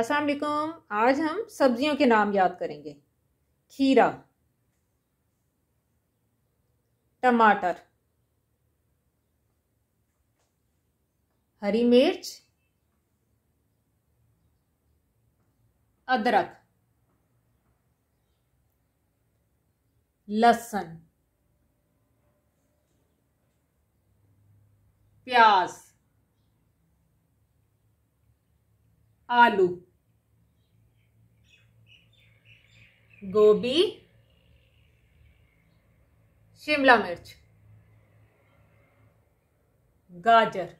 असलकुम आज हम सब्जियों के नाम याद करेंगे खीरा टमाटर हरी मिर्च अदरक लहसुन प्याज आलू गोभी शिमला मिर्च गाजर